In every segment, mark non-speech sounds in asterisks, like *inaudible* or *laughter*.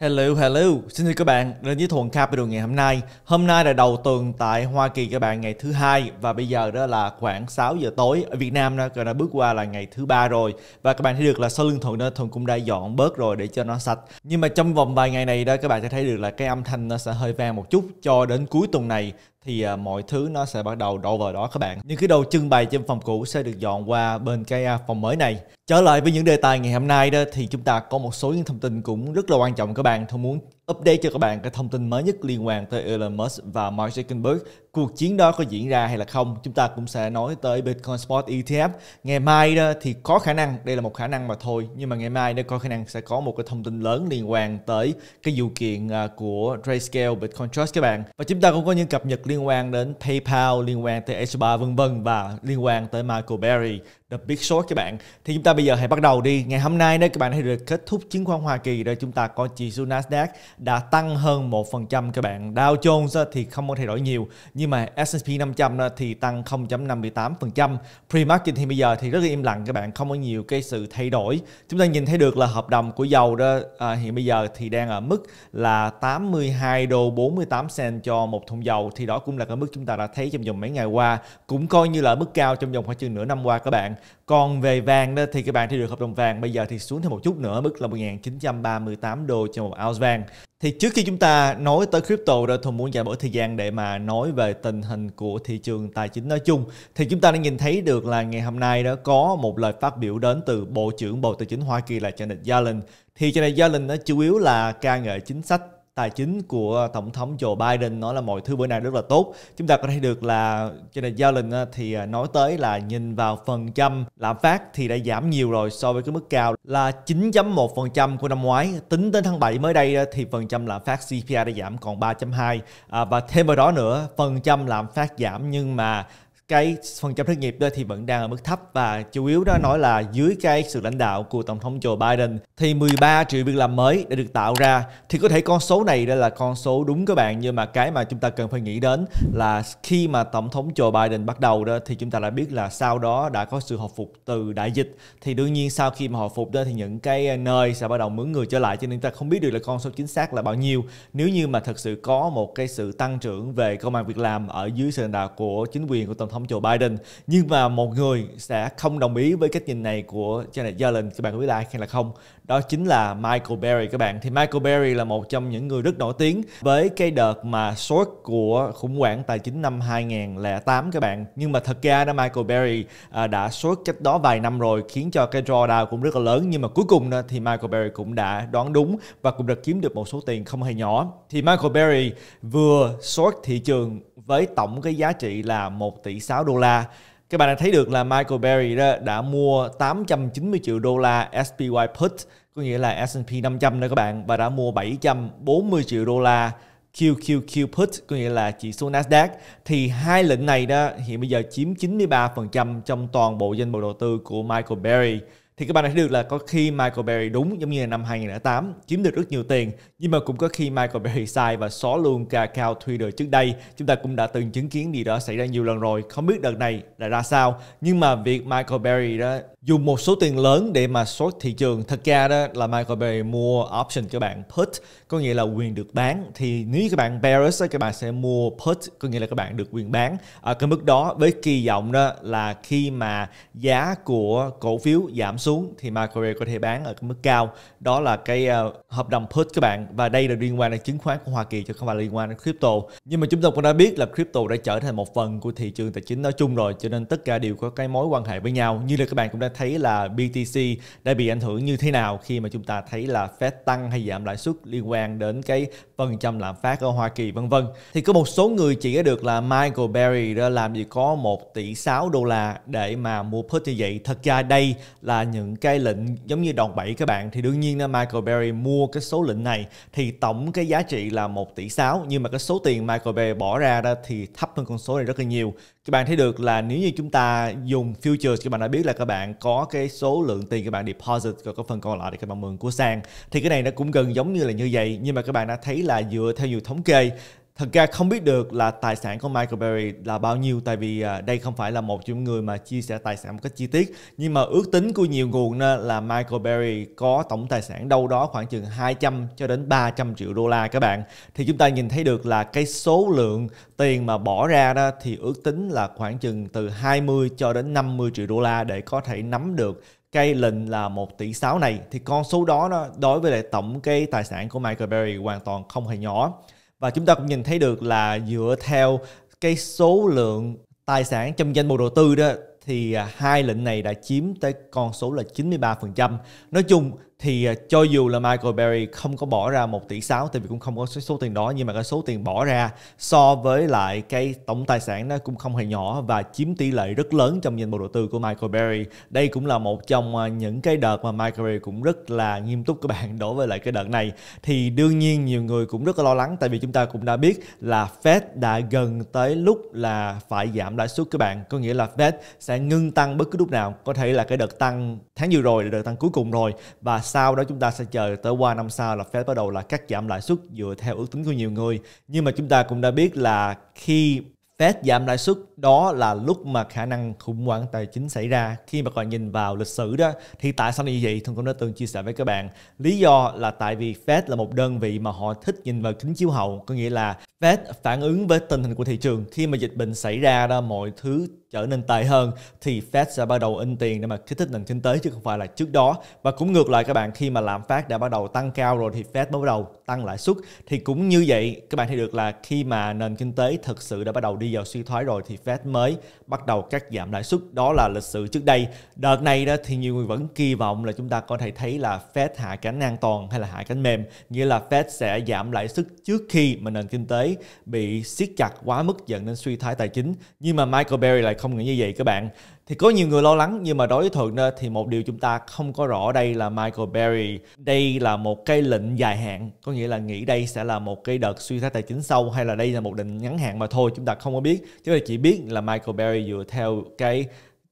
Hello, hello. Xin chào các bạn đến với Thuận Capital ngày hôm nay. Hôm nay là đầu tuần tại Hoa Kỳ các bạn ngày thứ hai và bây giờ đó là khoảng 6 giờ tối ở Việt Nam đó đã bước qua là ngày thứ ba rồi và các bạn thấy được là sau lưng Thuận đó Thuận cũng đã dọn bớt rồi để cho nó sạch. Nhưng mà trong vòng vài ngày này đó các bạn sẽ thấy được là cái âm thanh nó sẽ hơi vang một chút cho đến cuối tuần này thì uh, mọi thứ nó sẽ bắt đầu đổ vào đó các bạn những cái đồ trưng bày trên phòng cũ sẽ được dọn qua bên cái à, phòng mới này trở lại với những đề tài ngày hôm nay đó thì chúng ta có một số những thông tin cũng rất là quan trọng các bạn tôi muốn update cho các bạn cái thông tin mới nhất liên quan tới Elon Musk và Mark Zuckerberg cuộc chiến đó có diễn ra hay là không chúng ta cũng sẽ nói tới Bitcoin Spot ETF ngày mai đó thì có khả năng đây là một khả năng mà thôi nhưng mà ngày mai nó có khả năng sẽ có một cái thông tin lớn liên quan tới cái vụ kiện à, của Grayscale Bitcoin Trust các bạn và chúng ta cũng có những cập nhật liên quan đến PayPal liên quan tới H3 vân vân và liên quan tới Michael Berry The Big Short các bạn Thì chúng ta bây giờ hãy bắt đầu đi Ngày hôm nay đó các bạn hãy được kết thúc chứng khoán Hoa Kỳ Rồi chúng ta có chỉ số Nasdaq đã tăng hơn một phần trăm các bạn Dow Jones thì không có thay đổi nhiều Nhưng nhưng mà S&P 500 thì tăng 0.58%. Pre-market thì bây giờ thì rất là im lặng các bạn, không có nhiều cái sự thay đổi. Chúng ta nhìn thấy được là hợp đồng của dầu đó à, hiện bây giờ thì đang ở mức là 82 đô 48 cent cho một thùng dầu thì đó cũng là cái mức chúng ta đã thấy trong vòng mấy ngày qua, cũng coi như là mức cao trong vòng khoảng chừng nửa năm qua các bạn. Còn về vàng đó, thì các bạn thì được hợp đồng vàng bây giờ thì xuống thêm một chút nữa mức là 1.938 đô cho một ounce vàng. Thì trước khi chúng ta nói tới crypto đó, tôi muốn giải bỏ thời gian để mà nói về tình hình của thị trường tài chính nói chung. Thì chúng ta đã nhìn thấy được là ngày hôm nay đó có một lời phát biểu đến từ Bộ trưởng Bộ Tài chính Hoa Kỳ là Janet Yellen. Thì Janet Yellen nó chủ yếu là ca ngợi chính sách tài chính của tổng thống Joe Biden nói là mọi thứ bữa nay rất là tốt chúng ta có thể được là cho nên giao lệnh thì à, nói tới là nhìn vào phần trăm lạm phát thì đã giảm nhiều rồi so với cái mức cao là 9.1% của năm ngoái tính đến tháng 7 mới đây thì phần trăm lạm phát CPI đã giảm còn 3.2 à, và thêm vào đó nữa phần trăm lạm phát giảm nhưng mà cái phần trăm thất nghiệp đó thì vẫn đang ở mức thấp và chủ yếu đó nói là dưới cái sự lãnh đạo của tổng thống Joe Biden thì 13 triệu việc làm mới đã được tạo ra thì có thể con số này đây là con số đúng các bạn nhưng mà cái mà chúng ta cần phải nghĩ đến là khi mà tổng thống Joe Biden bắt đầu đó thì chúng ta đã biết là sau đó đã có sự hồi phục từ đại dịch thì đương nhiên sau khi mà hồi phục đó thì những cái nơi sẽ bắt đầu mướn người trở lại cho nên ta không biết được là con số chính xác là bao nhiêu nếu như mà thật sự có một cái sự tăng trưởng về công an việc làm ở dưới sự lãnh đạo của chính quyền của tổng thống không Joe Biden nhưng mà một người sẽ không đồng ý với cách nhìn này của Janet Yellen các bạn có biết ai hay là không đó chính là Michael Berry các bạn thì Michael Berry là một trong những người rất nổi tiếng với cái đợt mà short của khủng hoảng tài chính năm 2008 các bạn nhưng mà thật ra đó Michael Berry à, đã short cách đó vài năm rồi khiến cho cái drawdown cũng rất là lớn nhưng mà cuối cùng đó, thì Michael Berry cũng đã đoán đúng và cũng được kiếm được một số tiền không hề nhỏ thì Michael Berry vừa short thị trường với tổng cái giá trị là 1 tỷ 6 đô la. Các bạn đã thấy được là Michael Berry đó đã mua 890 triệu đô la SPY put có nghĩa là S&P 500 đó các bạn và đã mua 740 triệu đô la QQQ put có nghĩa là chỉ số Nasdaq thì hai lệnh này đó hiện bây giờ chiếm 93% trong toàn bộ danh mục đầu tư của Michael Berry thì các bạn đã thấy được là có khi Michael Berry đúng giống như là năm 2008 chiếm được rất nhiều tiền nhưng mà cũng có khi Michael Berry sai và xóa luôn cả cao Twitter trước đây chúng ta cũng đã từng chứng kiến điều đó xảy ra nhiều lần rồi không biết đợt này là ra sao nhưng mà việc Michael Berry đó dùng một số tiền lớn để mà short thị trường thật ra đó là Michael bay mua option các bạn put có nghĩa là quyền được bán thì nếu các bạn bearish các bạn sẽ mua put có nghĩa là các bạn được quyền bán ở cái mức đó với kỳ vọng đó là khi mà giá của cổ phiếu giảm xuống thì Michael bay có thể bán ở cái mức cao đó là cái uh, hợp đồng put các bạn và đây là liên quan đến chứng khoán của Hoa Kỳ chứ không phải liên quan đến crypto nhưng mà chúng ta cũng đã biết là crypto đã trở thành một phần của thị trường tài chính nói chung rồi cho nên tất cả đều có cái mối quan hệ với nhau như là các bạn cũng đã thấy là BTC đã bị ảnh hưởng như thế nào khi mà chúng ta thấy là Fed tăng hay giảm lãi suất liên quan đến cái phần trăm lạm phát ở Hoa Kỳ vân vân. Thì có một số người chỉ được là Michael Berry đã làm gì có 1 tỷ 6 đô la để mà mua put như vậy. Thật ra đây là những cái lệnh giống như đòn bẩy các bạn thì đương nhiên là Michael Berry mua cái số lệnh này thì tổng cái giá trị là 1 tỷ 6 nhưng mà cái số tiền Michael Berry bỏ ra đó thì thấp hơn con số này rất là nhiều. Các bạn thấy được là nếu như chúng ta dùng futures các bạn đã biết là các bạn có có cái số lượng tiền các bạn deposit còn có phần còn lại thì các bạn mượn của sàn thì cái này nó cũng gần giống như là như vậy nhưng mà các bạn đã thấy là dựa theo nhiều thống kê thật ra không biết được là tài sản của Michael Berry là bao nhiêu tại vì à, đây không phải là một trong những người mà chia sẻ tài sản một cách chi tiết nhưng mà ước tính của nhiều nguồn là Michael Berry có tổng tài sản đâu đó khoảng chừng 200 cho đến 300 triệu đô la các bạn thì chúng ta nhìn thấy được là cái số lượng tiền mà bỏ ra đó thì ước tính là khoảng chừng từ 20 cho đến 50 triệu đô la để có thể nắm được cây lệnh là 1 tỷ 6 này thì con số đó, đó đối với lại tổng cái tài sản của Michael Berry hoàn toàn không hề nhỏ và chúng ta cũng nhìn thấy được là dựa theo cái số lượng tài sản trong danh mục đầu tư đó thì à, hai lệnh này đã chiếm tới con số là 93%. Nói chung thì à, cho dù là Michael Berry không có bỏ ra 1 tỷ 6 tại vì cũng không có số, số tiền đó nhưng mà cái số tiền bỏ ra so với lại cái tổng tài sản nó cũng không hề nhỏ và chiếm tỷ lệ rất lớn trong danh mục đầu tư của Michael Berry. Đây cũng là một trong à, những cái đợt mà Michael Berry cũng rất là nghiêm túc các bạn *laughs* đối với lại cái đợt này thì đương nhiên nhiều người cũng rất là lo lắng tại vì chúng ta cũng đã biết là Fed đã gần tới lúc là phải giảm lãi suất các bạn, có nghĩa là Fed sẽ ngưng tăng bất cứ lúc nào, có thể là cái đợt tăng tháng vừa rồi là đợt tăng cuối cùng rồi và sau đó chúng ta sẽ chờ tới qua năm sau là Fed bắt đầu là cắt giảm lãi suất dựa theo ước tính của nhiều người nhưng mà chúng ta cũng đã biết là khi Fed giảm lãi suất đó là lúc mà khả năng khủng hoảng tài chính xảy ra khi mà còn nhìn vào lịch sử đó thì tại sao như vậy thường cũng đã từng chia sẻ với các bạn lý do là tại vì Fed là một đơn vị mà họ thích nhìn vào kính chiếu hậu có nghĩa là Fed phản ứng với tình hình của thị trường khi mà dịch bệnh xảy ra đó mọi thứ trở nên tệ hơn thì Fed sẽ bắt đầu in tiền để mà kích thích nền kinh tế chứ không phải là trước đó và cũng ngược lại các bạn khi mà lạm phát đã bắt đầu tăng cao rồi thì Fed mới bắt đầu tăng lãi suất thì cũng như vậy các bạn thấy được là khi mà nền kinh tế thực sự đã bắt đầu đi vào suy thoái rồi thì Fed mới bắt đầu cắt giảm lãi suất đó là lịch sử trước đây đợt này đó thì nhiều người vẫn kỳ vọng là chúng ta có thể thấy là Fed hạ cánh an toàn hay là hạ cánh mềm nghĩa là Fed sẽ giảm lãi suất trước khi mà nền kinh tế bị siết chặt quá mức dẫn đến suy thoái tài chính nhưng mà Michael Berry lại không nghĩ như vậy các bạn thì có nhiều người lo lắng nhưng mà đối với thường thì một điều chúng ta không có rõ đây là Michael Berry đây là một cái lệnh dài hạn có nghĩa là nghĩ đây sẽ là một cái đợt suy thoái tài chính sâu hay là đây là một định ngắn hạn mà thôi chúng ta không có biết chúng ta chỉ biết là Michael Berry dựa theo cái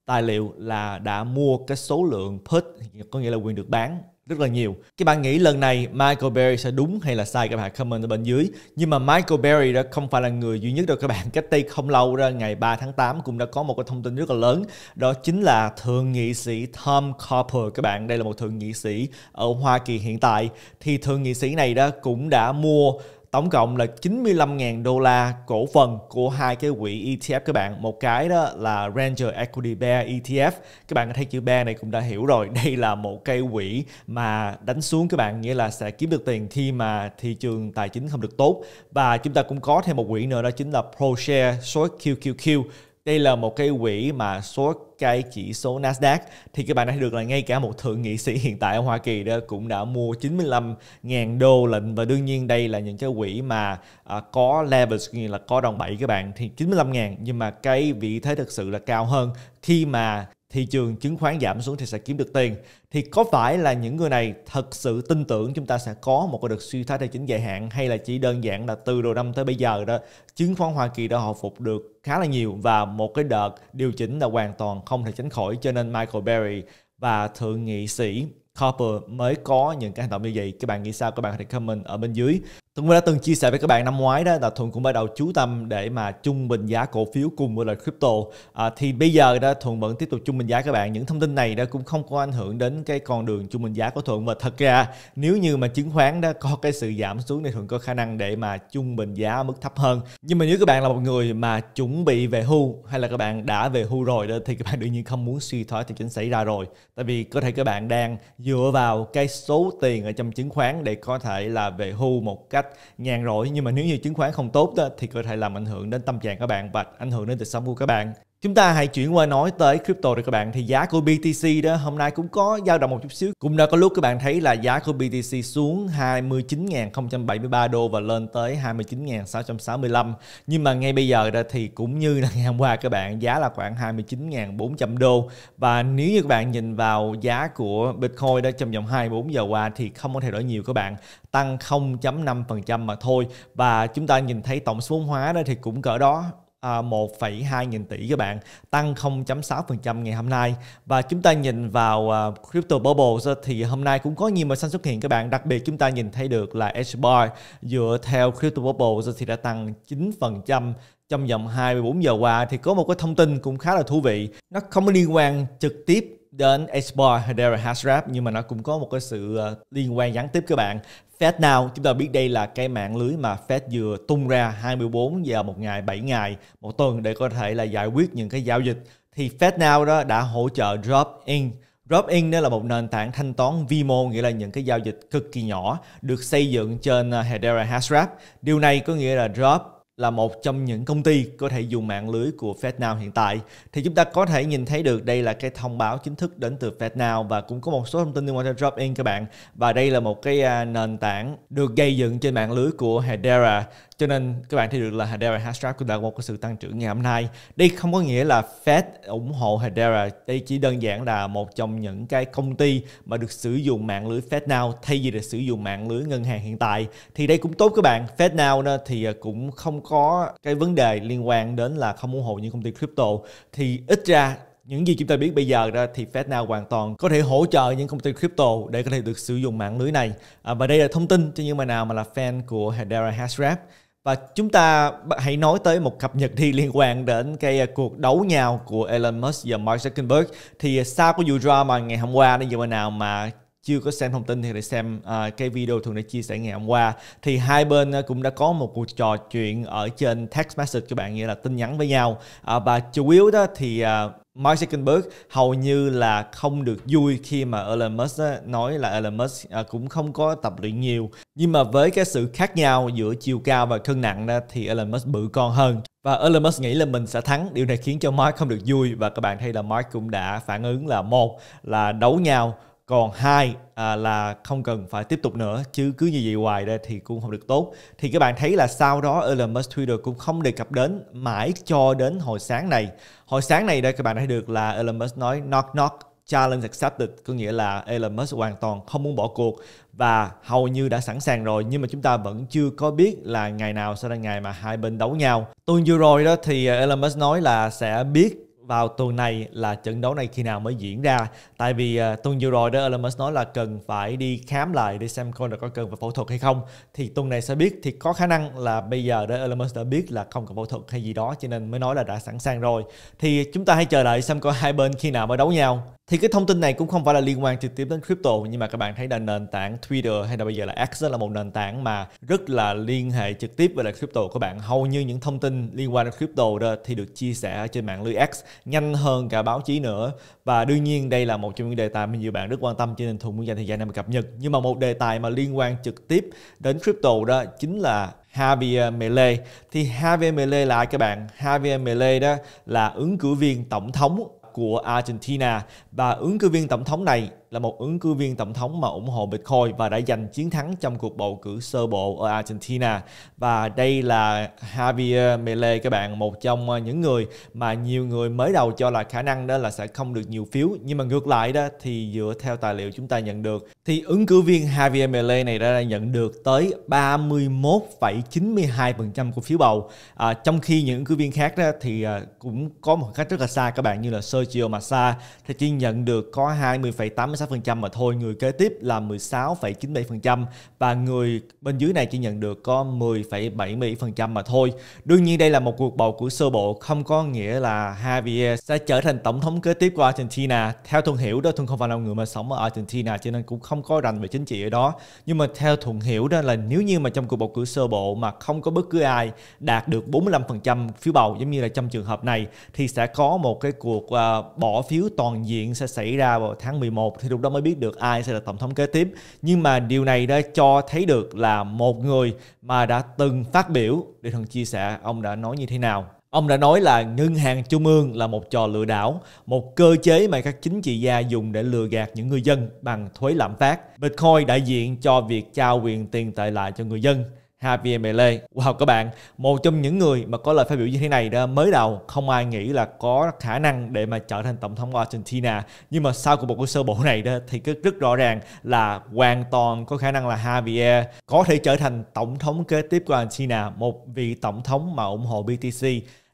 tài liệu là đã mua cái số lượng put có nghĩa là quyền được bán rất là nhiều. Các bạn nghĩ lần này Michael Berry sẽ đúng hay là sai các bạn comment ở bên dưới. Nhưng mà Michael Berry đã không phải là người duy nhất đâu các bạn. Cách đây không lâu ra ngày 3 tháng 8 cũng đã có một cái thông tin rất là lớn. Đó chính là thượng nghị sĩ Tom Copper các bạn. Đây là một thượng nghị sĩ ở Hoa Kỳ hiện tại. Thì thượng nghị sĩ này đó cũng đã mua tổng cộng là 95.000 đô la cổ phần của hai cái quỹ ETF các bạn một cái đó là Ranger Equity Bear ETF các bạn thấy chữ bear này cũng đã hiểu rồi đây là một cây quỹ mà đánh xuống các bạn nghĩa là sẽ kiếm được tiền khi mà thị trường tài chính không được tốt và chúng ta cũng có thêm một quỹ nữa đó chính là ProShare số QQQ đây là một cái quỹ mà số cái chỉ số Nasdaq thì các bạn đã được là ngay cả một thượng nghị sĩ hiện tại ở Hoa Kỳ đó cũng đã mua 95.000 đô lệnh và đương nhiên đây là những cái quỹ mà à, có leverage nghĩa là có đòn bẩy các bạn thì 95.000 nhưng mà cái vị thế thực sự là cao hơn khi mà thị trường chứng khoán giảm xuống thì sẽ kiếm được tiền thì có phải là những người này thật sự tin tưởng chúng ta sẽ có một cái đợt suy thoái tài chính dài hạn hay là chỉ đơn giản là từ đầu năm tới bây giờ đó chứng khoán Hoa Kỳ đã hồi phục được khá là nhiều và một cái đợt điều chỉnh là hoàn toàn không thể tránh khỏi cho nên Michael Berry và thượng nghị sĩ Copper mới có những cái hành động như vậy các bạn nghĩ sao các bạn có thể comment ở bên dưới Tuấn đã từng chia sẻ với các bạn năm ngoái đó là Thuận cũng bắt đầu chú tâm để mà trung bình giá cổ phiếu cùng với là crypto à, thì bây giờ đó Thuận vẫn tiếp tục trung bình giá các bạn những thông tin này đó cũng không có ảnh hưởng đến cái con đường trung bình giá của Thuận và thật ra nếu như mà chứng khoán đó có cái sự giảm xuống thì Thuận có khả năng để mà trung bình giá mức thấp hơn nhưng mà nếu các bạn là một người mà chuẩn bị về hưu hay là các bạn đã về hưu rồi đó thì các bạn đương nhiên không muốn suy thoái thì chính xảy ra rồi tại vì có thể các bạn đang dựa vào cái số tiền ở trong chứng khoán để có thể là về hưu một cách nhàn rỗi nhưng mà nếu như chứng khoán không tốt đó, thì có thể làm ảnh hưởng đến tâm trạng các bạn và ảnh hưởng đến cuộc sống của các bạn Chúng ta hãy chuyển qua nói tới crypto được các bạn thì giá của BTC đó hôm nay cũng có dao động một chút xíu. Cũng đã có lúc các bạn thấy là giá của BTC xuống 29.073 đô và lên tới 29.665. Nhưng mà ngay bây giờ đó thì cũng như là ngày hôm qua các bạn giá là khoảng 29.400 đô và nếu như các bạn nhìn vào giá của Bitcoin đó trong vòng 24 giờ qua thì không có thay đổi nhiều các bạn tăng 0.5% mà thôi và chúng ta nhìn thấy tổng số hóa đó thì cũng cỡ đó 1,2 à, nghìn tỷ các bạn, tăng 0.6% ngày hôm nay. Và chúng ta nhìn vào à, crypto bubble thì hôm nay cũng có nhiều màu xanh xuất hiện các bạn, đặc biệt chúng ta nhìn thấy được là H-Bar dựa theo crypto bubble thì đã tăng 9% trong vòng 24 giờ qua thì có một cái thông tin cũng khá là thú vị. Nó không liên quan trực tiếp đến Expo Hedera Hashrap nhưng mà nó cũng có một cái sự ờ, liên quan gián tiếp các bạn FedNow, chúng ta biết đây là cái mạng lưới mà Fed vừa tung ra 24 giờ một ngày, 7 ngày, một tuần để có thể là giải quyết những cái giao dịch. Thì FedNow đó đã hỗ trợ Drop In. Drop In đó là một nền tảng thanh toán vi mô, nghĩa là những cái giao dịch cực kỳ nhỏ, được xây dựng trên ờ, Hedera Hashrap. Điều này có nghĩa là Drop là một trong những công ty có thể dùng mạng lưới của FedNow hiện tại thì chúng ta có thể nhìn thấy được đây là cái thông báo chính thức đến từ FedNow và cũng có một số thông tin liên quan đến Drop-in các bạn và đây là một cái à, nền tảng được gây dựng trên mạng lưới của Hedera cho nên các bạn thấy được là Hedera Hashgraph cũng đã có một cái sự tăng trưởng ngày hôm nay đây không có nghĩa là Fed ủng hộ Hedera đây chỉ đơn giản là một trong những cái công ty mà được sử dụng mạng lưới FedNow thay vì là sử dụng mạng lưới ngân hàng hiện tại thì đây cũng tốt các bạn FedNow thì à, cũng không có cái vấn đề liên quan đến là không ủng hộ những công ty crypto thì ít ra những gì chúng ta biết bây giờ ra thì FedNow hoàn toàn có thể hỗ trợ những công ty crypto để có thể được sử dụng mạng lưới này à, và đây là thông tin cho những bạn nào mà là fan của Hedera Hashgraph và chúng ta hãy nói tới một cập nhật đi liên quan đến cái à, cuộc đấu nhau của Elon Musk và Mark Zuckerberg thì à, sau cái vụ drama ngày hôm qua đến giờ bữa nào mà chưa có xem thông tin thì để xem uh, cái video thường đã chia sẻ ngày hôm qua thì hai bên uh, cũng đã có một cuộc trò chuyện ở trên text message các bạn nghĩa là tin nhắn với nhau uh, và chủ yếu đó thì uh, Mark Zuckerberg hầu như là không được vui khi mà Elon Musk á, nói là Elon Musk à, cũng không có tập luyện nhiều nhưng mà với cái sự khác nhau giữa chiều cao và cân nặng đó thì Elon Musk bự con hơn và Elon Musk nghĩ là mình sẽ thắng điều này khiến cho Mark không được vui và các bạn thấy là Mark cũng đã phản ứng là một là đấu nhau còn hai à, là không cần phải tiếp tục nữa chứ cứ như vậy hoài đây thì cũng không được tốt thì các bạn thấy là sau đó Elon Musk Twitter cũng không đề cập đến mãi cho đến hồi sáng này hồi sáng này đây các bạn thấy được là Elon Musk nói knock knock challenge accepted có nghĩa là Elon Musk hoàn toàn không muốn bỏ cuộc và hầu như đã sẵn sàng rồi nhưng mà chúng ta vẫn chưa có biết là ngày nào sẽ là ngày mà hai bên đấu nhau tuần vừa rồi đó thì Elon Musk nói là sẽ biết vào tuần này là trận đấu này khi nào mới diễn ra tại vì uh, tuần vừa rồi đó Elmas nói là cần phải đi khám lại để xem coi là có cần phải phẫu thuật hay không thì tuần này sẽ biết thì có khả năng là bây giờ đó Elmas đã biết là không cần phẫu thuật hay gì đó cho nên mới nói là đã sẵn sàng rồi thì chúng ta hãy chờ đợi xem coi hai bên khi nào mới đấu nhau thì cái thông tin này cũng không phải là liên quan trực tiếp đến crypto nhưng mà các bạn thấy là nền tảng Twitter hay là bây giờ là X là một nền tảng mà rất là liên hệ trực tiếp với lại crypto của bạn hầu như những thông tin liên quan đến crypto đó thì được chia sẻ trên mạng lưới X nhanh hơn cả báo chí nữa và đương nhiên đây là một trong những đề tài mà nhiều bạn rất quan tâm cho nên thuận muốn dành thời gian để mà cập nhật nhưng mà một đề tài mà liên quan trực tiếp đến crypto đó chính là Javier Mele thì Javier Mele là ai các bạn? Javier Mele đó là ứng cử viên tổng thống của Argentina và ứng cử viên tổng thống này là một ứng cử viên tổng thống mà ủng hộ Bitcoin và đã giành chiến thắng trong cuộc bầu cử sơ bộ ở Argentina. Và đây là Javier Milei các bạn, một trong ờ, những người mà nhiều người mới đầu cho là khả năng đó là sẽ không được nhiều phiếu. Nhưng mà ngược lại đó thì dựa theo tài liệu chúng ta nhận được thì ứng cử viên Javier Milei này đã nhận được tới 31,92% của phiếu bầu. À, trong khi những ứng cử viên khác đó thì ờ, cũng có một cách rất là xa các bạn như là Sergio Massa thì chỉ nhận được có 20,86 16% mà thôi, người kế tiếp là 16,97% và người bên dưới này chỉ nhận được có 10,77% mà thôi. Đương nhiên đây là một cuộc bầu cử sơ bộ, không có nghĩa là Javier sẽ trở thành tổng thống kế tiếp của Argentina. Theo Thuận hiểu đó, Thuận không phải là người mà sống ở Argentina cho nên cũng không có rành về chính trị ở đó. Nhưng mà theo Thuận hiểu đó là nếu như mà trong cuộc bầu cử sơ bộ mà không có bất cứ ai đạt được 45% phiếu bầu giống như là trong trường hợp này thì sẽ có một cái cuộc uh, bỏ phiếu toàn diện sẽ xảy ra vào tháng 11 thì lúc đó mới biết được ai sẽ là tổng thống kế tiếp nhưng mà điều này đã cho thấy được là một người mà đã từng phát biểu để thần chia sẻ ông đã nói như thế nào Ông đã nói là ngân hàng trung ương là một trò lừa đảo, một cơ chế mà các chính trị gia dùng để lừa gạt những người dân bằng thuế lạm phát. Bitcoin đại diện cho việc trao quyền tiền tệ lại cho người dân. Javier Mele. Wow các bạn, một trong những người mà có lời phát biểu như thế này đó mới đầu không ai nghĩ là có khả năng để mà trở thành tổng thống Argentina. Nhưng mà sau cuộc bầu cử sơ bộ này đó thì cứ rất rõ ràng là hoàn toàn có khả năng là Javier có thể trở thành tổng thống kế tiếp của Argentina, một vị tổng thống mà ủng hộ BTC.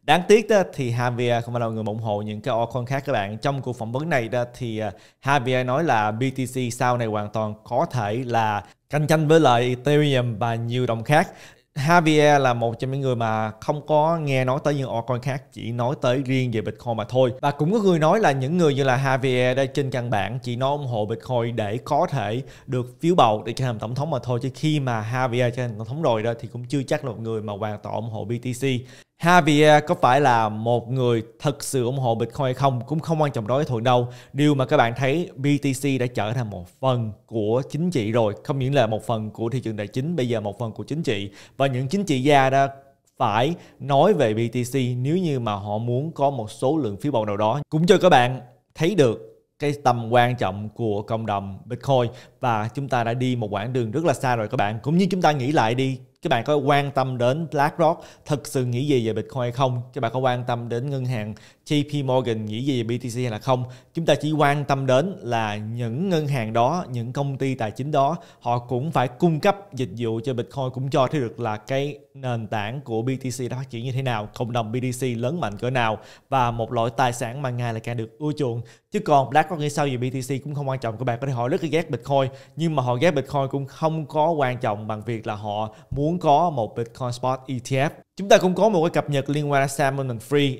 Đáng tiếc đó, thì Javier không phải là người ủng hộ những cái Orcon khác các bạn. Trong cuộc phỏng vấn này đó, thì à, Javier nói là BTC sau này hoàn toàn có thể là cạnh tranh với lại Ethereum và nhiều đồng khác. Javier là một trong những người mà không có nghe nói tới những altcoin khác, chỉ nói tới riêng về Bitcoin mà thôi. Và cũng có người nói là những người như là Javier đây trên căn bản chỉ nói ủng hộ Bitcoin để có thể được phiếu bầu để trở thành tổng thống mà thôi. Chứ khi mà Javier trở thành tổng thống rồi đó thì cũng chưa chắc là một người mà hoàn toàn ủng hộ BTC. Javier có phải là một người thật sự ủng hộ Bitcoin hay không cũng không quan trọng đối với Thuận đâu. Điều mà các bạn thấy BTC đã trở thành một phần của chính trị rồi. Không những là một phần của thị trường tài chính, bây giờ một phần của chính trị. Và những chính trị gia đã phải nói về BTC nếu như mà họ muốn có một số lượng phiếu bầu nào đó. Cũng cho các bạn thấy được cái tầm quan trọng của cộng đồng Bitcoin và chúng ta đã đi một quãng đường rất là xa rồi các bạn. Cũng như chúng ta nghĩ lại đi, các bạn có quan tâm đến BlackRock thực sự nghĩ gì về Bitcoin hay không? Các bạn có quan tâm đến ngân hàng JP Morgan nghĩ gì về BTC hay là không? Chúng ta chỉ quan tâm đến là những ngân hàng đó, những công ty tài chính đó họ cũng phải cung cấp dịch vụ cho Bitcoin cũng cho thấy được là cái nền tảng của BTC đã phát triển như thế nào, cộng đồng BTC lớn mạnh cỡ nào và một loại tài sản mà ngày lại càng được ưa chuộng. Chứ còn BlackRock nghĩ sao về BTC cũng không quan trọng. Các bạn có thể hỏi rất là ghét Bitcoin nhưng mà họ ghét Bitcoin cũng không có quan trọng bằng việc là họ muốn muốn có một Bitcoin Spot ETF. Chúng ta cũng có một cái cập nhật liên quan đến Salmon and Free.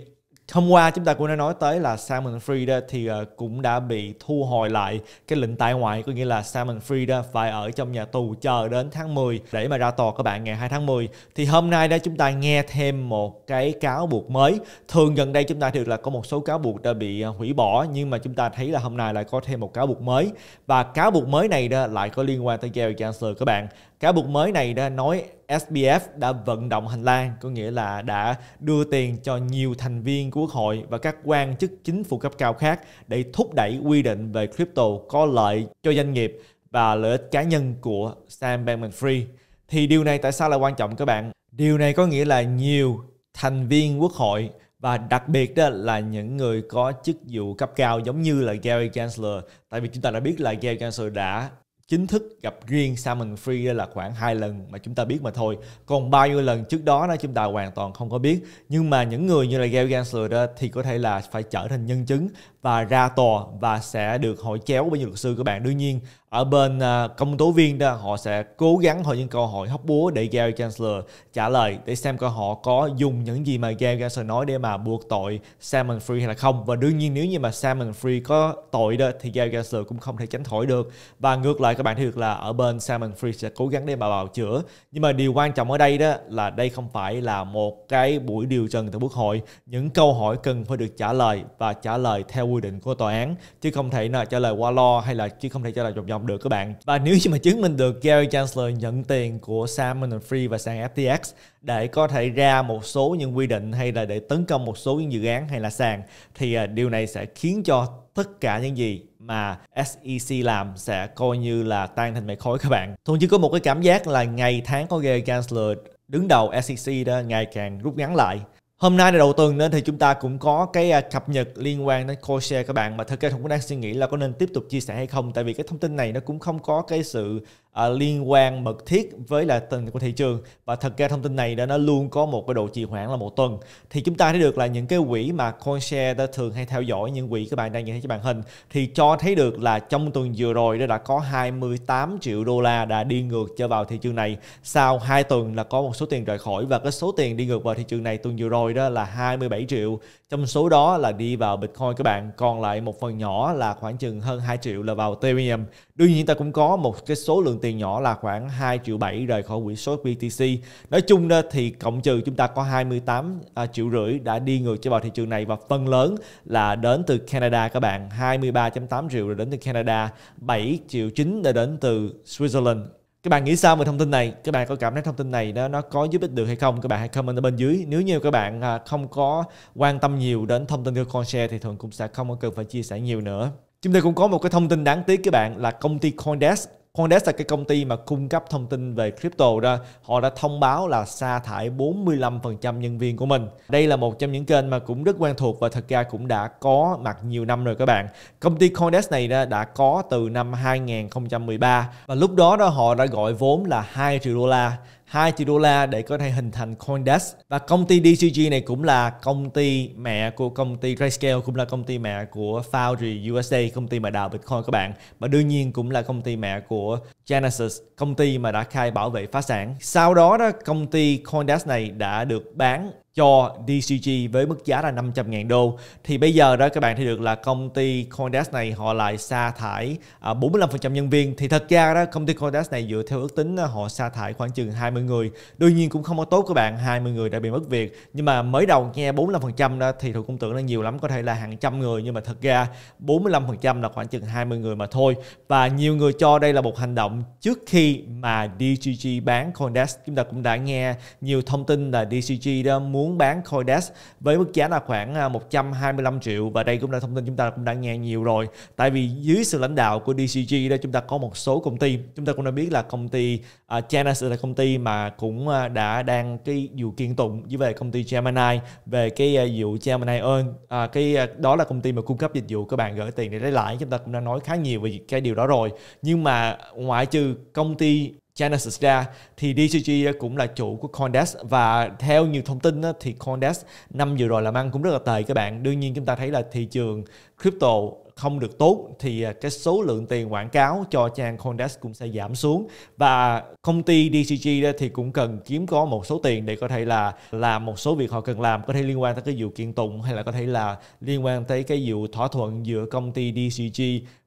Hôm qua chúng ta cũng đã nói tới là Salmon Free đó thì ờ, cũng đã bị thu hồi lại cái lệnh tại ngoại có nghĩa là Salmon Free đó phải ở trong nhà tù chờ đến tháng 10 để mà ra tòa các bạn ngày 2 tháng 10. Thì hôm nay đó chúng ta nghe thêm một cái cáo buộc mới. Thường gần đây chúng ta được là có một số cáo buộc đã bị ờ, hủy bỏ nhưng mà chúng ta thấy là hôm nay lại có thêm một cáo buộc mới và cáo buộc mới này đó lại có liên quan tới Gary Gensler các bạn Cáo buộc mới này đã nói SBF đã vận động hành lang, có nghĩa là đã đưa tiền cho nhiều thành viên của quốc hội và các quan chức chính phủ cấp cao khác để thúc đẩy quy định về crypto có lợi cho doanh nghiệp và lợi ích cá nhân của Sam Bankman-Fried. Thì điều này tại sao là quan trọng các bạn? Điều này có nghĩa là nhiều thành viên quốc hội và đặc biệt đó là những người có chức vụ cấp cao giống như là Gary Gensler tại vì chúng ta đã biết là Gary Gensler đã chính thức gặp riêng Salmon Free là khoảng hai lần mà chúng ta biết mà thôi. Còn bao nhiêu lần trước đó đó chúng ta hoàn toàn không có biết. Nhưng mà những người như là Gail Gansler đó thì có thể là phải trở thành nhân chứng và ra tòa và sẽ được hội chéo với luật sư của bạn đương nhiên ở bên à, công tố viên đó họ sẽ cố gắng hỏi những câu hỏi hóc búa để Gary Gensler trả lời để xem coi họ có dùng những gì mà Gary Gensler nói để mà buộc tội Salmon Free hay là không và đương nhiên nếu như mà Salmon Free có tội đó thì Gary Gensler cũng không thể tránh khỏi được và ngược lại các bạn thấy được là ở bên Salmon Free sẽ cố gắng để mà bào chữa nhưng mà điều quan trọng ở đây đó là đây không phải là một cái buổi điều trần tại quốc hội những câu hỏi cần phải được trả lời và trả lời theo quy định của tòa án chứ không thể nào trả lời qua lo hay là chứ không thể trả lời vòng vòng được các bạn và nếu như mà chứng minh được Gary Chancellor nhận tiền của Salmon Free và sàn FTX để có thể ra một số những quy định hay là để tấn công một số những dự án hay là sàn thì à, điều này sẽ khiến cho tất cả những gì mà SEC làm sẽ coi như là tan thành mây khói các bạn. Thuận chỉ có một cái cảm giác là ngày tháng có Gary Gensler đứng đầu SEC đó ngày càng rút ngắn lại Hôm nay là đầu tuần nên thì chúng ta cũng có cái à, cập nhật liên quan đến CoShare các bạn mà thực ra cũng đang suy nghĩ là có nên tiếp tục chia sẻ hay không tại vì cái thông tin này nó cũng không có cái sự à, liên quan mật thiết với là tình của thị trường và thật ra thông tin này đã nó luôn có một cái độ trì hoãn là một tuần thì chúng ta thấy được là những cái quỹ mà CoinShare đã thường hay theo dõi những quỹ các bạn đang nhìn thấy trên màn hình thì cho thấy được là trong tuần vừa rồi đã có 28 triệu đô la đã đi ngược trở vào thị trường này sau 2 tuần là có một số tiền rời khỏi và cái số tiền đi ngược vào thị trường này tuần vừa rồi đó là 27 triệu trong số đó là đi vào Bitcoin các bạn còn lại một phần nhỏ là khoảng chừng hơn 2 triệu là vào Ethereum Đương nhiên ta cũng có một cái số lượng tiền nhỏ là khoảng 2 triệu 7 rời khỏi quỹ số BTC. Nói chung đó thì cộng trừ chúng ta có 28 à, triệu rưỡi đã đi ngược cho vào thị trường này và phần lớn là đến từ Canada các bạn. 23.8 triệu là đến từ Canada, 7 triệu 9 là đến từ Switzerland. Các bạn nghĩ sao về thông tin này? Các bạn có cảm thấy thông tin này nó nó có giúp ích được hay không? Các bạn hãy comment ở bên dưới. Nếu như các bạn à, không có quan tâm nhiều đến thông tin của CoinShare thì thường cũng sẽ không có cần phải chia sẻ nhiều nữa chúng tôi cũng có một cái thông tin đáng tiếc các bạn là công ty Coindesk Coindesk là cái công ty mà cung cấp thông tin về crypto ra họ đã thông báo là sa thải 45% nhân viên của mình đây là một trong những kênh mà cũng rất quen thuộc và thật ra cũng đã có mặt nhiều năm rồi các bạn công ty Coindesk này đã có từ năm 2013 và lúc đó đó họ đã gọi vốn là 2 triệu đô la 2 triệu đô la để có thể hình thành CoinDesk. Và công ty DCG này cũng là công ty mẹ của công ty Grayscale, cũng là công ty mẹ của Foundry USA công ty mà đào Bitcoin các bạn. Và đương nhiên cũng là công ty mẹ của Genesis, công ty mà đã khai bảo vệ phá sản. Sau đó, đó công ty CoinDesk này đã được bán cho DCG với mức giá là 500.000 đô thì bây giờ đó các bạn thấy được là công ty Coindesk này họ lại sa thải 45% à, nhân viên thì thật ra đó công ty Coindesk này dựa theo ước tính họ sa thải khoảng chừng 20 người đương nhiên cũng không có tốt các bạn 20 người đã bị mất việc nhưng mà mới đầu nghe 45% đó thì thuộc cũng tưởng là nhiều lắm có thể là hàng trăm người nhưng mà thật ra 45% là khoảng chừng 20 người mà thôi và nhiều người cho đây là một hành động trước khi mà DCG bán Coindesk chúng ta cũng đã nghe nhiều thông tin là DCG đó mua muốn bán Coindesk với mức giá là khoảng 125 à, triệu và đây cũng là thông tin chúng ta cũng đã nghe nhiều rồi tại vì dưới sự lãnh đạo của DCG đó chúng ta có một số công ty chúng ta cũng đã biết là công ty uh, à, Janus là công ty mà cũng à, đã đang cái vụ kiện tụng với về công ty Gemini về cái vụ Gemini Earn à, cái đó là công ty mà cung cấp dịch vụ các bạn gửi tiền để lấy lãi chúng ta cũng đã nói khá nhiều về cái điều đó rồi nhưng mà ngoại trừ công ty Genesis ra thì DCG cũng là chủ của Coindesk và theo nhiều thông tin thì Coindesk năm vừa rồi làm ăn cũng rất là tệ các bạn. Đương nhiên chúng ta thấy là thị trường crypto không được tốt thì à, cái số lượng tiền quảng cáo cho trang Coindesk cũng sẽ giảm xuống và công ty DCG thì cũng cần kiếm có một số tiền để có thể là làm một số việc họ cần làm có thể liên quan tới cái vụ kiện tụng hay là có thể là liên quan tới cái vụ thỏa thuận giữa công ty DCG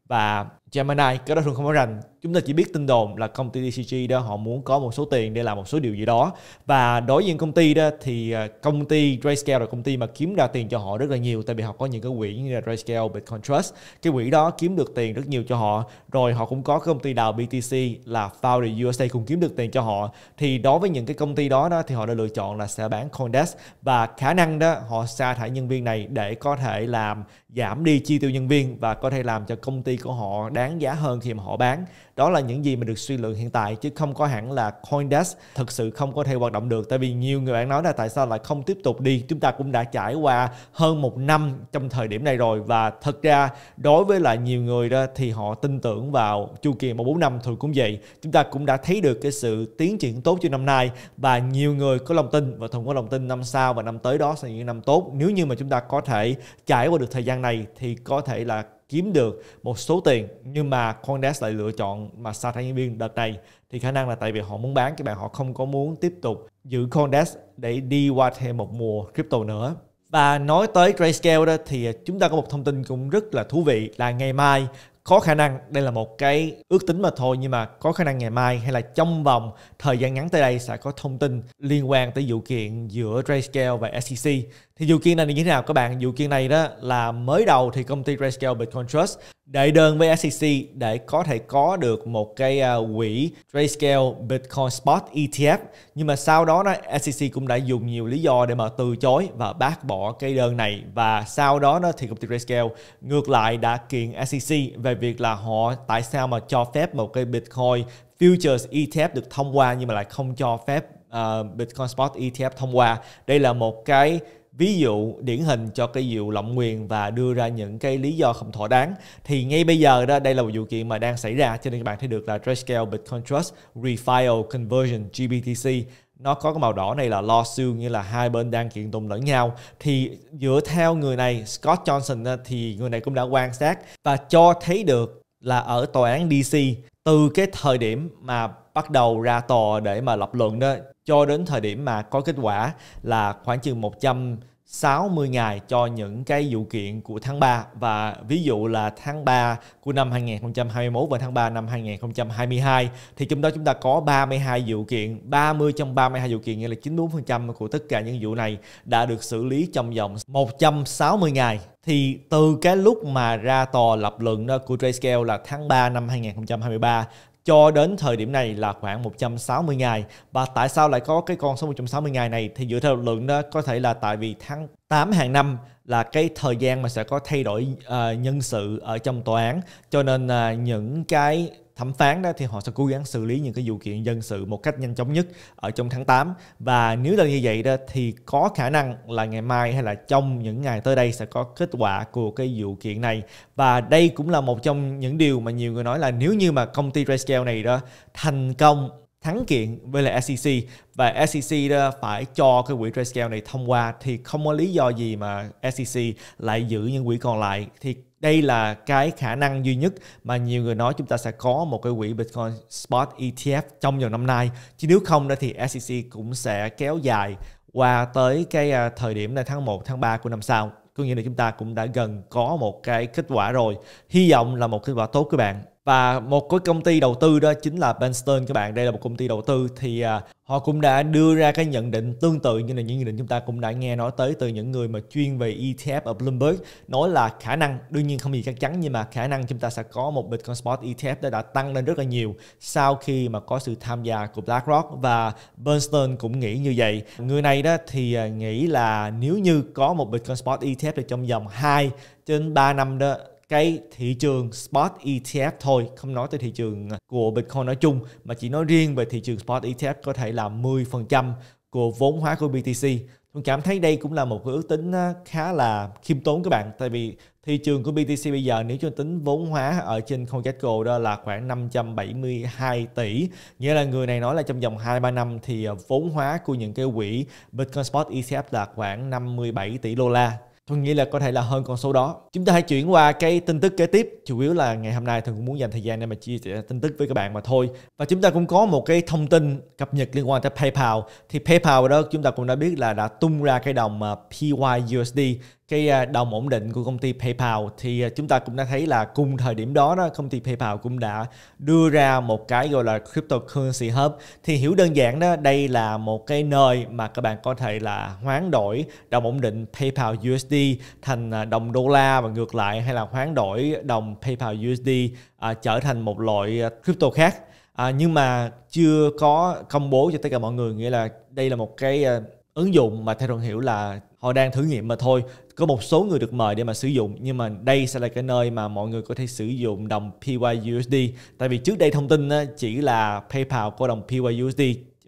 và Gemini cái đó thường không có rành chúng ta chỉ biết tin đồn là công ty DCG đó họ muốn có một số tiền để làm một số điều gì đó và đối diện công ty đó thì à, công ty Grayscale là công ty mà kiếm ra tiền cho họ rất là nhiều tại vì họ có những cái quỹ như là Grayscale Bitcoin Trust cái quỹ đó kiếm được tiền rất nhiều cho họ rồi họ cũng có cái công ty đào BTC là Founder USA cũng kiếm được tiền cho họ thì đối với những cái công ty đó đó thì họ đã lựa chọn là sẽ bán CoinDesk và khả năng đó họ sa thải nhân viên này để có thể làm giảm đi chi tiêu nhân viên và có thể làm cho công ty của họ đang bán giá hơn khi mà họ bán đó là những gì mà được suy luận hiện tại chứ không có hẳn là CoinDesk thực sự không có thể hoạt động được tại vì nhiều người bạn nói là tại sao lại không tiếp tục đi chúng ta cũng đã trải qua hơn một năm trong thời điểm này rồi và thật ra đối với lại nhiều người đó thì họ tin tưởng vào chu kỳ một bốn năm thôi cũng vậy chúng ta cũng đã thấy được cái sự tiến triển tốt cho năm nay và nhiều người có lòng tin và thường có lòng tin năm sau và năm tới đó sẽ là những năm tốt nếu như mà chúng ta có thể trải qua được thời gian này thì có thể là kiếm được một số tiền nhưng mà Coindesk lại lựa chọn mà sa thải nhân viên đợt này thì khả năng là tại vì họ muốn bán các bạn họ không có muốn tiếp tục giữ Coindesk để đi qua thêm một mùa crypto nữa và nói tới Grayscale đó thì chúng ta có một thông tin cũng rất là thú vị là ngày mai có khả năng đây là một cái ước tính mà thôi nhưng mà có khả năng ngày mai hay là trong vòng thời gian ngắn tới đây sẽ có thông tin liên quan tới vụ kiện giữa Grayscale và SEC thì vụ kiện này như thế nào các bạn vụ kiện này đó là mới đầu thì công ty Grayscale Bitcoin Trust đệ đơn với SEC để có thể có được một cái à, quỹ Grayscale Bitcoin Spot ETF nhưng mà sau đó nó SEC cũng đã dùng nhiều lý do để mà từ chối và bác bỏ cái đơn này và sau đó nó thì công ty Grayscale ngược lại đã kiện SEC về việc là họ tại sao mà cho phép một cái Bitcoin futures ETF được thông qua nhưng mà lại không cho phép uh, Bitcoin Spot ETF thông qua đây là một cái ví dụ điển hình cho cái vụ lộng quyền và đưa ra những cái lý do không thỏa đáng thì ngay bây giờ đó đây là một vụ kiện mà đang xảy ra cho nên các bạn thấy được là Grayscale Bitcoin Trust Refile Conversion GBTC nó có cái màu đỏ này là lo siêu như là hai bên đang kiện tụng lẫn nhau thì dựa theo người này Scott Johnson thì người này cũng đã quan sát và cho thấy được là ở tòa án DC từ cái thời điểm mà bắt đầu ra tòa để mà lập luận đó cho đến thời điểm mà có kết quả là khoảng chừng 160 ngày cho những cái vụ kiện của tháng 3 và ví dụ là tháng 3 của năm 2021 và tháng 3 năm 2022 thì trong đó chúng ta có 32 vụ kiện, 30 trong 32 vụ kiện nghĩa là 94% của tất cả những vụ này đã được xử lý trong vòng 160 ngày thì từ cái lúc mà ra tòa lập luận đó của Trayscale là tháng 3 năm 2023 cho đến thời điểm này là khoảng 160 ngày và tại sao lại có cái con số 160 ngày này thì dựa theo lượng đó có thể là tại vì tháng 8 hàng năm là cái thời gian mà sẽ có thay đổi uh, nhân sự ở trong tòa án cho nên uh, những cái thẩm phán đó thì họ sẽ cố gắng xử lý những cái vụ kiện dân sự một cách nhanh chóng nhất ở trong tháng 8 và nếu là như vậy đó thì có khả năng là ngày mai hay là trong những ngày tới đây sẽ có kết quả của cái vụ kiện này và đây cũng là một trong những điều mà nhiều người nói là nếu như mà công ty Rescale này đó thành công thắng kiện với lại SEC và SEC đó phải cho cái quỹ Grayscale này thông qua thì không có lý do gì mà SEC lại giữ những quỹ còn lại thì đây là cái khả năng duy nhất mà nhiều người nói chúng ta sẽ có một cái quỹ Bitcoin Spot ETF trong vòng năm nay chứ nếu không đó thì SEC cũng sẽ kéo dài qua tới cái à, thời điểm là tháng 1, tháng 3 của năm sau có nghĩa là chúng ta cũng đã gần có một cái kết quả rồi hy vọng là một kết quả tốt các bạn và một cái công ty đầu tư đó chính là Benstone các bạn đây là một công ty đầu tư thì à, họ cũng đã đưa ra cái nhận định tương tự như là những nhận định chúng ta cũng đã nghe nói tới từ những người mà chuyên về ETF ở Bloomberg nói là khả năng đương nhiên không gì chắc chắn nhưng mà khả năng chúng ta sẽ có một Bitcoin Spot ETF đã, đã tăng lên rất là nhiều sau khi mà có sự tham gia của BlackRock và Bernstein cũng nghĩ như vậy người này đó thì à, nghĩ là nếu như có một Bitcoin Spot ETF thì trong vòng 2 trên 3 năm đó cái thị trường spot ETF thôi, không nói tới thị trường của Bitcoin nói chung mà chỉ nói riêng về thị trường spot ETF có thể là 10% của vốn hóa của BTC. Tôi cảm thấy đây cũng là một cái ước tính khá là khiêm tốn các bạn tại vì thị trường của BTC bây giờ nếu cho tính vốn hóa ở trên CoinGecko đó là khoảng 572 tỷ nghĩa là người này nói là trong vòng 2-3 năm thì à, vốn hóa của những cái quỹ Bitcoin Spot ETF là khoảng 57 tỷ đô la tôi nghĩ là có thể là hơn con số đó chúng ta hãy chuyển qua cái tin tức kế tiếp chủ yếu là ngày hôm nay thường cũng muốn dành thời gian để mà chia sẻ tin tức với các bạn mà thôi và chúng ta cũng có một cái thông tin cập nhật liên quan tới PayPal thì PayPal đó chúng ta cũng đã biết là đã tung ra cái đồng mà ờ, PYUSD cái à, đồng ổn định của công ty PayPal thì à, chúng ta cũng đã thấy là cùng thời điểm đó đó công ty PayPal cũng đã đưa ra một cái gọi là cryptocurrency hub thì hiểu đơn giản đó đây là một cái nơi mà các bạn có thể là hoán đổi đồng ổn định PayPal USD thành à, đồng đô la và ngược lại hay là hoán đổi đồng PayPal USD à, trở thành một loại crypto khác à, nhưng mà chưa có công bố cho tất cả mọi người nghĩa là đây là một cái ứng dụng mà theo thuận hiểu là họ đang thử nghiệm mà thôi có một số người được mời để mà sử dụng nhưng mà đây sẽ là cái nơi mà mọi người có thể sử dụng đồng PYUSD tại vì trước đây thông tin chỉ là PayPal có đồng PYUSD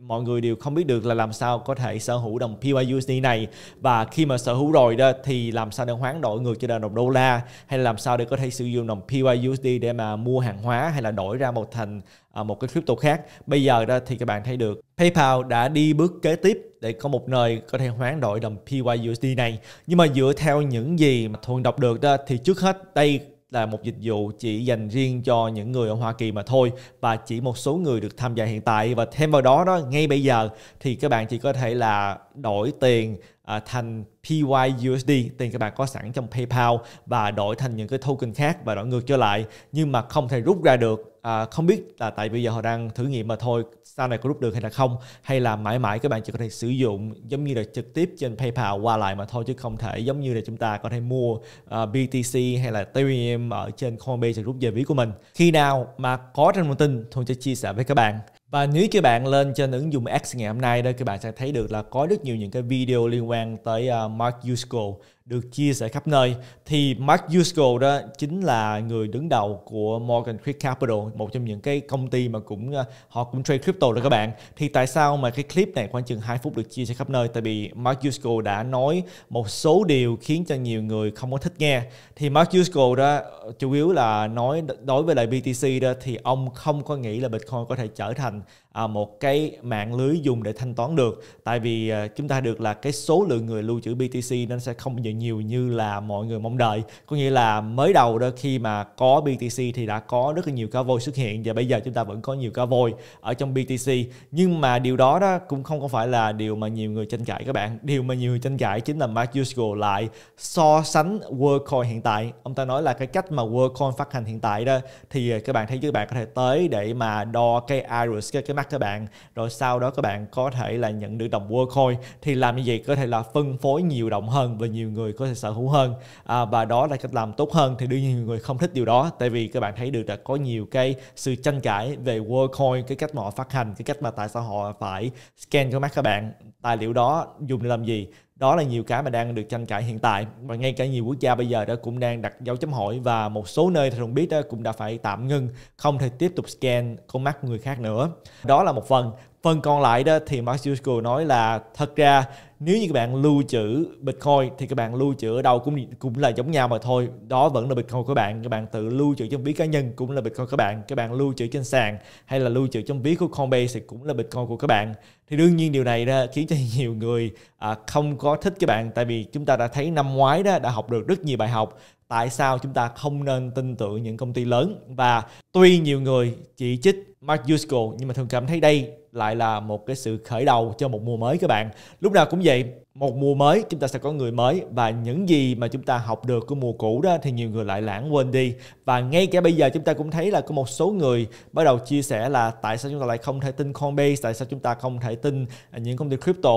mọi người đều không biết được là làm sao có thể sở hữu đồng PYUSD này và khi mà sở hữu rồi đó thì làm sao để hoán đổi ngược cho đồng đô la hay là làm sao để có thể sử dụng đồng PYUSD để mà mua hàng hóa hay là đổi ra một thành à, một cái crypto khác. Bây giờ đó thì các bạn thấy được PayPal đã đi bước kế tiếp để có một nơi có thể hoán đổi đồng PYUSD này. Nhưng mà dựa theo những gì mà Thuận đọc được đó thì trước hết đây là một dịch vụ chỉ dành riêng cho những người ở Hoa Kỳ mà thôi và chỉ một số người được tham gia hiện tại và thêm vào đó đó ngay bây giờ thì các bạn chỉ có thể là đổi tiền à, thành PYUSD tiền các bạn có sẵn trong PayPal và đổi thành những cái token khác và đổi ngược trở lại nhưng mà không thể rút ra được à, không biết là tại bây giờ họ đang thử nghiệm mà thôi sau này có rút được hay là không hay là mãi mãi các bạn chỉ có thể sử dụng giống như là trực tiếp trên PayPal qua lại mà thôi chứ không thể giống như là chúng ta có thể mua uh, à, BTC hay là Ethereum ở trên Coinbase rồi rút về ví của mình khi nào mà có thêm thông tin Thuận sẽ chia sẻ với các bạn và nếu các bạn lên trên ứng dụng X ngày hôm nay đó các bạn sẽ thấy được là có rất nhiều những cái video liên quan tới uh, Mark Yusko được chia sẻ khắp nơi thì Mark Yusko đó chính là người đứng đầu của Morgan Creek Capital một trong những cái công ty mà cũng ờ, họ cũng trade crypto đó các bạn thì tại sao mà cái clip này khoảng chừng 2 phút được chia sẻ khắp nơi tại vì Mark Yusko đã nói một số điều khiến cho nhiều người không có thích nghe thì Mark Yusko đó chủ yếu là nói đối với lại BTC đó thì ông không có nghĩ là Bitcoin có thể trở thành à, một cái mạng lưới dùng để thanh toán được tại vì à, chúng ta được là cái số lượng người lưu trữ BTC nên sẽ không nhiều nhiều như là mọi người mong đợi có nghĩa là mới đầu đó khi mà có BTC thì đã có rất là nhiều cá voi xuất hiện và bây giờ chúng ta vẫn có nhiều cá voi ở trong BTC nhưng mà điều đó đó cũng không có phải là điều mà nhiều người tranh cãi các bạn điều mà nhiều người tranh cãi chính là Mark Yusko lại so sánh WorldCoin hiện tại ông ta nói là cái cách mà WorldCoin phát hành hiện tại đó thì à, các bạn thấy các bạn có thể tới để mà đo cái iris cái cái các bạn rồi sau đó các bạn có thể là nhận được đồng world coin thì làm như vậy có thể là phân phối nhiều đồng hơn và nhiều người có thể sở hữu hơn à, và đó là cách làm tốt hơn thì đương nhiên nhiều người không thích điều đó tại vì các bạn thấy được là có nhiều cái sự tranh cãi về world coin cái cách mà họ phát hành cái cách mà tại sao họ phải scan cho mắt các bạn tài liệu đó dùng để làm gì đó là nhiều cái mà đang được tranh cãi hiện tại và ngay cả nhiều quốc gia bây giờ đó cũng đang đặt dấu chấm hỏi và một số nơi theo biết đó cũng đã phải tạm ngưng không thể tiếp tục scan con mắt người khác nữa đó là một phần Phần còn lại đó thì Mark Yusko nói là thật ra nếu như các bạn lưu trữ Bitcoin thì các bạn lưu trữ ở đâu cũng cũng là giống nhau mà thôi. Đó vẫn là Bitcoin của bạn. Các bạn tự lưu trữ trong ví cá nhân cũng là Bitcoin của bạn. Các bạn lưu trữ trên sàn hay là lưu trữ trong ví của Coinbase thì cũng là Bitcoin của các bạn. Thì đương nhiên điều này đó khiến cho *laughs* nhiều người à, không có thích các bạn tại vì chúng ta đã thấy năm ngoái đó đã học được rất nhiều bài học tại sao chúng ta không nên tin tưởng những công ty lớn và tuy nhiều người chỉ trích Mark Yusko nhưng mà thường cảm thấy đây lại là một cái sự khởi đầu cho một mùa mới các bạn. Lúc nào cũng vậy, một mùa mới chúng ta sẽ có người mới và những gì mà chúng ta học được của mùa cũ đó thì nhiều người lại lãng quên đi. Và ngay cả bây giờ chúng ta cũng thấy là có một số người bắt đầu chia sẻ là tại sao chúng ta lại không thể tin Coinbase, tại sao chúng ta không thể tin những công ty crypto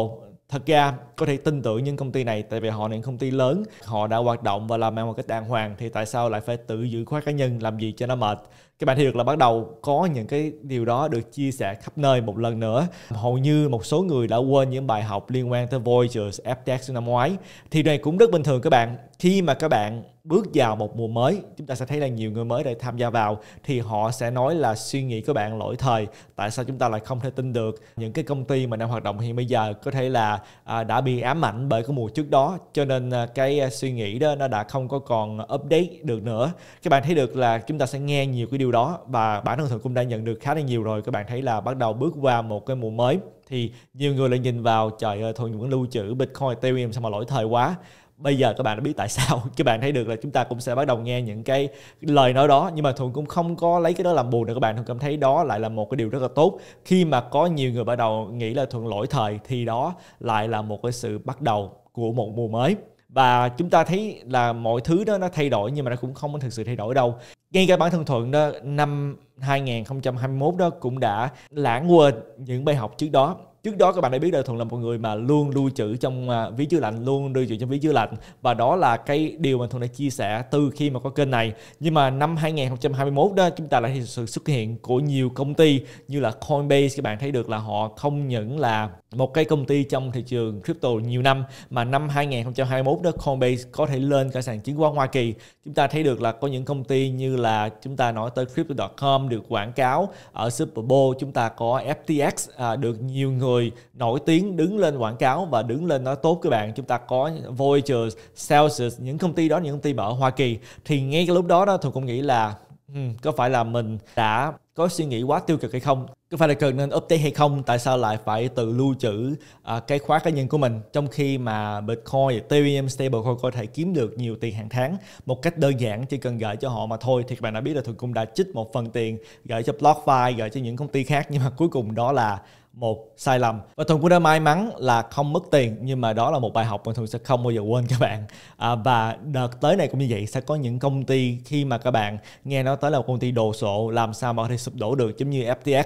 thật ra có thể tin tưởng những công ty này tại vì họ là những công ty lớn họ đã hoạt động và làm ăn một cách đàng hoàng thì tại sao lại phải tự giữ khóa cá nhân làm gì cho nó mệt các bạn thấy được là bắt đầu có những cái điều đó được chia sẻ khắp nơi một lần nữa hầu như một số người đã quên những bài học liên quan tới Voyager FTX năm ngoái thì đây cũng rất bình thường các bạn khi mà các bạn bước vào một mùa mới chúng ta sẽ thấy là nhiều người mới để tham gia vào thì họ sẽ nói là suy nghĩ của bạn lỗi thời tại sao chúng ta lại không thể tin được những cái công ty mà đang hoạt động hiện bây giờ có thể là à, đã bị ám ảnh bởi cái mùa trước đó cho nên à, cái à, suy nghĩ đó nó đã không có còn update được nữa các bạn thấy được là chúng ta sẽ nghe nhiều cái điều điều đó và bản thân Thuận cũng đã nhận được khá là nhiều rồi các bạn thấy là bắt đầu bước qua một cái mùa mới thì nhiều người lại nhìn vào trời ơi Thuận vẫn lưu trữ Bitcoin Ethereum sao mà lỗi thời quá bây giờ các bạn đã biết tại sao *laughs* các bạn thấy được là chúng ta cũng sẽ bắt đầu nghe những cái lời nói đó nhưng mà thuận cũng không có lấy cái đó làm buồn được các bạn thuận cảm thấy đó lại là một cái điều rất là tốt khi mà có nhiều người bắt đầu nghĩ là thuận lỗi thời thì đó lại là một cái sự bắt đầu của một mùa mới và chúng ta thấy là mọi thứ đó nó thay đổi nhưng mà nó cũng không thực sự thay đổi đâu ngay cả bản thân thuận đó năm 2021 đó cũng đã lãng quên những bài học trước đó trước đó các bạn đã biết là thuận là một người mà luôn lưu trữ trong à, ví chứa lạnh luôn lưu trữ trong ví chứa lạnh và đó là cái điều mà thuận đã chia sẻ từ khi mà có kênh này nhưng mà năm 2021 đó chúng ta lại sự xuất hiện của nhiều công ty như là Coinbase các bạn thấy được là họ không những là một cái công ty trong thị trường crypto nhiều năm mà năm 2021 đó Coinbase có thể lên cả sàn chứng khoán Hoa Kỳ chúng ta thấy được là có những công ty như là chúng ta nói tới crypto.com được quảng cáo ở Super Bowl chúng ta có FTX à, được nhiều người người nổi tiếng đứng lên quảng cáo và đứng lên nói tốt các bạn chúng ta có Voyager, Celsius những công ty đó những công ty mà ở Hoa Kỳ thì ngay cái lúc đó đó tôi cũng nghĩ là ừ, có phải là mình đã có suy nghĩ quá tiêu cực hay không có phải là cần nên update hay không tại sao lại phải tự lưu trữ uh, cái khóa cá nhân của mình trong khi mà bitcoin ethereum stablecoin có thể kiếm được nhiều tiền hàng tháng một cách đơn giản chỉ cần gửi cho họ mà thôi thì các bạn đã biết là thường cũng đã chích một phần tiền gửi cho blockfi gửi cho những công ty khác nhưng mà cuối cùng đó là một sai lầm và thuận cũng đã may mắn là không mất tiền nhưng mà đó là một bài học mà thuận sẽ không bao giờ quên các bạn à, và đợt tới này cũng như vậy sẽ có những công ty khi mà các bạn nghe nói tới là một công ty đồ sộ làm sao mà có thể sụp đổ được giống như FTX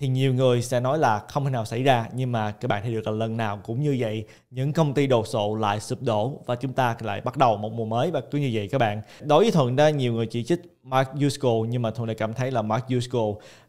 thì nhiều người sẽ nói là không thể nào xảy ra nhưng mà các bạn thấy được là lần nào cũng như vậy những công ty đồ sộ lại sụp đổ và chúng ta lại bắt đầu một mùa mới và cứ như vậy các bạn đối với thuận đó nhiều người chỉ trích Mark Yusko nhưng mà thuận lại cảm thấy là Mark Yusko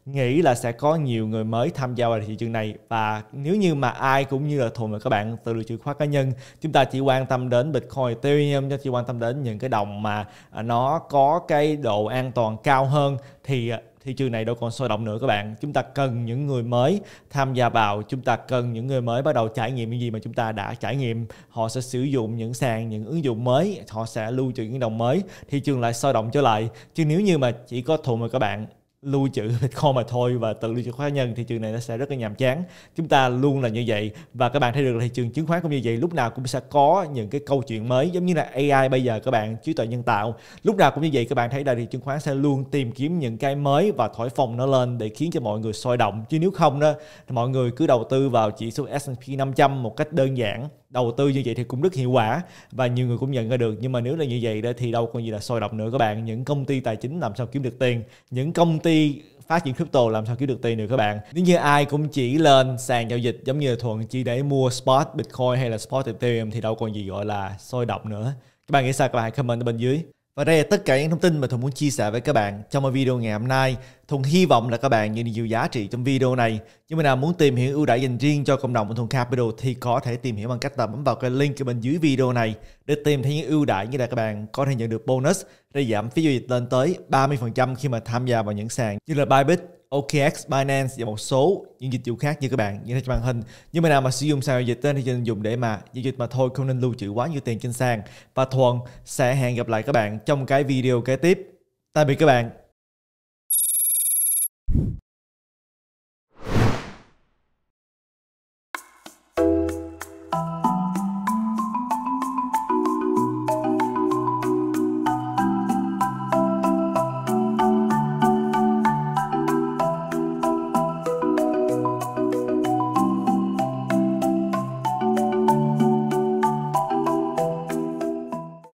nghĩ là sẽ có nhiều người mới tham gia vào thị trường này và nếu như mà ai cũng như là thuận và các bạn từ lựa chọn khóa cá nhân chúng ta chỉ quan tâm đến Bitcoin Ethereum chỉ quan tâm đến những cái đồng mà à, nó có cái độ an toàn cao hơn thì à, thị trường này đâu còn sôi động nữa các bạn chúng ta cần những người mới tham gia vào chúng ta cần những người mới bắt đầu trải nghiệm những gì mà chúng ta đã trải nghiệm họ sẽ sử dụng những sàn những ứng dụng mới họ sẽ lưu trữ những đồng mới thị trường lại sôi động trở lại chứ nếu như mà chỉ có thùng mà các bạn lưu trữ Bitcoin *laughs* mà thôi và tự lưu trữ cá nhân thị trường này nó sẽ rất là nhàm chán chúng ta luôn là như vậy và các bạn thấy được là thị trường chứng khoán cũng như vậy lúc nào cũng sẽ có những cái câu chuyện mới giống như là AI bây giờ các bạn trí tuệ nhân tạo lúc nào cũng như vậy các bạn thấy là thị chứng khoán sẽ luôn tìm kiếm những cái mới và thổi phồng nó lên để khiến cho mọi người sôi động chứ nếu không đó mọi người cứ đầu tư vào chỉ số S&P 500 một cách đơn giản đầu tư như vậy thì cũng rất hiệu quả và nhiều người cũng nhận ra được nhưng mà nếu là như vậy đó thì đâu còn gì là sôi động nữa các bạn những công ty tài chính làm sao kiếm được tiền những công ty phát triển crypto làm sao kiếm được tiền được các bạn nếu như ai cũng chỉ lên sàn giao dịch giống như là thuận chỉ để mua spot bitcoin hay là spot ethereum thì đâu còn gì gọi là sôi động nữa các bạn nghĩ sao các bạn hãy comment ở bên dưới và đây là tất cả những thông tin mà Thùng muốn chia sẻ với các bạn trong video ngày hôm nay. Thùng hy vọng là các bạn nhận được nhiều giá trị trong video này. Nhưng mà nào muốn tìm hiểu ưu đãi dành riêng cho cộng đồng của Thùng Capital thì có thể tìm hiểu bằng cách là bấm vào cái link ở bên dưới video này để tìm thấy những ưu đãi như là các bạn có thể nhận được bonus để giảm phí giao dịch lên tới 30% khi mà tham gia vào những sàn như là Bybit, OKX, Binance và một số những dịch vụ khác như các bạn như trên màn hình. Nhưng mà nào mà sử dụng sàn giao dịch trên thì nên dùng để mà giao dịch mà thôi không nên lưu trữ quá nhiều tiền trên sàn. Và Thuận sẽ hẹn gặp lại các bạn trong cái video kế tiếp. Tạm biệt các bạn.